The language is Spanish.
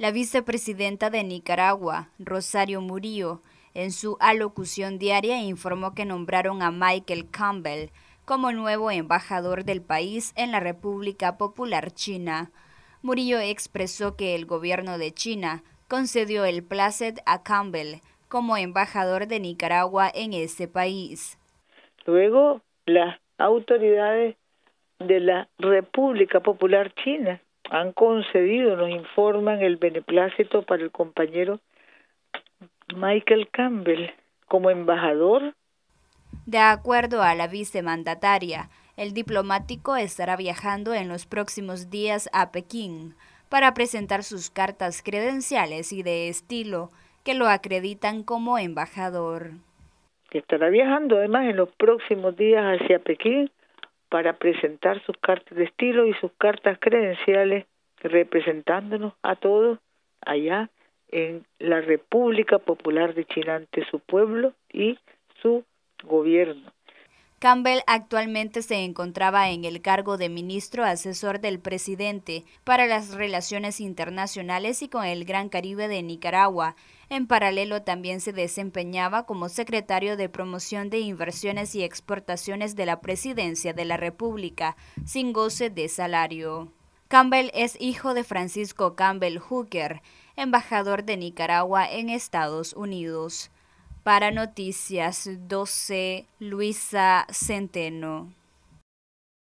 La vicepresidenta de Nicaragua, Rosario Murillo, en su alocución diaria informó que nombraron a Michael Campbell como nuevo embajador del país en la República Popular China. Murillo expresó que el gobierno de China concedió el placet a Campbell como embajador de Nicaragua en ese país. Luego, las autoridades de la República Popular China han concedido, nos informan, el beneplácito para el compañero Michael Campbell como embajador. De acuerdo a la vicemandataria, el diplomático estará viajando en los próximos días a Pekín para presentar sus cartas credenciales y de estilo que lo acreditan como embajador. Estará viajando además en los próximos días hacia Pekín para presentar sus cartas de estilo y sus cartas credenciales representándonos a todos allá en la República Popular de China ante su pueblo y su gobierno. Campbell actualmente se encontraba en el cargo de ministro asesor del presidente para las relaciones internacionales y con el Gran Caribe de Nicaragua. En paralelo también se desempeñaba como secretario de promoción de inversiones y exportaciones de la presidencia de la República, sin goce de salario. Campbell es hijo de Francisco Campbell Hooker, embajador de Nicaragua en Estados Unidos. Para Noticias doce Luisa Centeno.